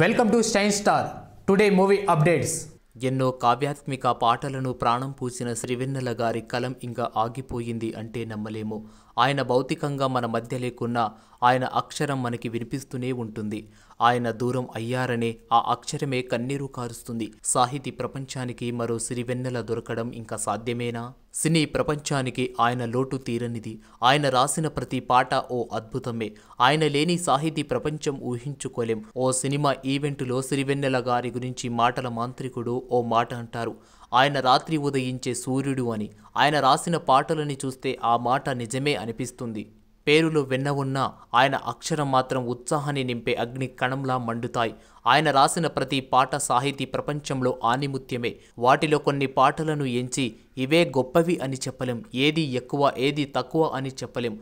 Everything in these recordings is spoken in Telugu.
welcome to Stein Star today movie updates ఎన్నో కావ్యాత్మిక పాటలను ప్రాణం పూసిన శ్రీవెన్నెల గారి కలం ఇంకా ఆగిపోయింది అంటే నమ్మలేము ఆయన భౌతికంగా మన మధ్య లేకున్నా ఆయన అక్షరం మనకి వినిపిస్తూనే ఉంటుంది ఆయన దూరం అయ్యారనే ఆ అక్షరమే కన్నీరు కారుస్తుంది సాహితీ ప్రపంచానికి మరో శ్రీవెన్నెల దొరకడం ఇంకా సాధ్యమేనా సినీ ప్రపంచానికి ఆయన లోటు తీరనిది ఆయన రాసిన ప్రతి పాట ఓ అద్భుతమే ఆయన లేని సాహితీ ప్రపంచం ఊహించుకోలేం ఓ సినిమా ఈవెంటులో సిరివెన్నెల గారి గురించి మాటల మాంత్రికుడు ఓ మాట అంటారు ఆయన రాత్రి ఉదయించే సూర్యుడు అని ఆయన రాసిన పాటలని చూస్తే ఆ మాట నిజమే అనిపిస్తుంది పేరులు వెన్న ఉన్నా ఆయన అక్షరం మాత్రం ఉత్సాహాన్ని నింపే అగ్ని కణంలా మండుతాయి ఆయన రాసిన ప్రతి పాట సాహితీ ప్రపంచంలో ఆనిముత్యమే వాటిలో కొన్ని పాటలను ఎంచి ఇవే గొప్పవి అని చెప్పలేం ఏది ఎక్కువ ఏది తక్కువ అని చెప్పలేం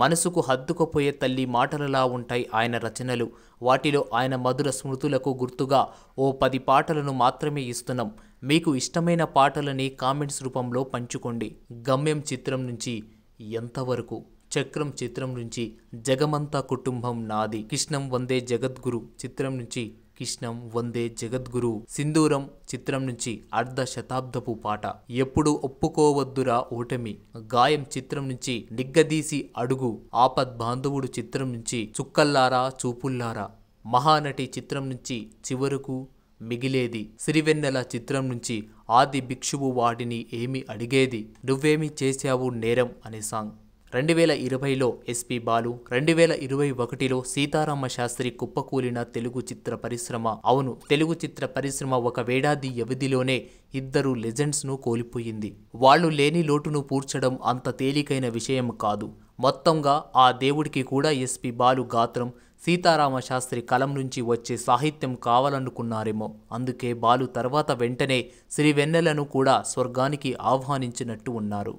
మనసుకు హద్దుకుపోయే తల్లి మాటలలా ఉంటాయి ఆయన రచనలు వాటిలో ఆయన మధుర స్మృతులకు గుర్తుగా ఓ పది పాటలను మాత్రమే ఇస్తున్నాం మీకు ఇష్టమైన పాటలని కామెంట్స్ రూపంలో పంచుకోండి గమ్యం చిత్రం నుంచి ఎంతవరకు చక్రం చిత్రం నుంచి జగమంతా కుటుంబం నాది కృష్ణం వందే జగద్గురు చిత్రం నుంచి కృష్ణం వందే జగద్గురు సింధూరం చిత్రం నుంచి అర్ధ శతాబ్దపు పాట ఎప్పుడు ఒప్పుకోవద్దురా ఓటమి గాయం చిత్రం నుంచి నిగ్గదీసి అడుగు ఆపద్ బాంధవుడు చిత్రం నుంచి చుక్కల్లారా చూపుల్లారా మహానటి చిత్రం నుంచి చివరకు మిగిలేది సిరివెన్నెల చిత్రం నుంచి ఆది భిక్షువు వాటిని ఏమి అడిగేది నువ్వేమి చేశావు నేరం అనే సాంగ్ రెండు వేల ఇరవైలో ఎస్పి బాలు రెండు వేల ఇరవై ఒకటిలో సీతారామ శాస్త్రి కుప్పకూలిన తెలుగు చిత్ర పరిశ్రమ అవును తెలుగు చిత్ర పరిశ్రమ ఒక వేడాది వ్యవధిలోనే ఇద్దరు లెజెండ్స్ను కోల్పోయింది వాళ్ళు లేని లోటును పూడ్చడం అంత తేలికైన విషయం కాదు మొత్తంగా ఆ దేవుడికి కూడా ఎస్పి బాలు గాత్రం సీతారామ శాస్త్రి కలం నుంచి వచ్చే సాహిత్యం కావాలనుకున్నారేమో అందుకే బాలు తర్వాత వెంటనే శ్రీవెన్నెలను కూడా స్వర్గానికి ఆహ్వానించినట్టు ఉన్నారు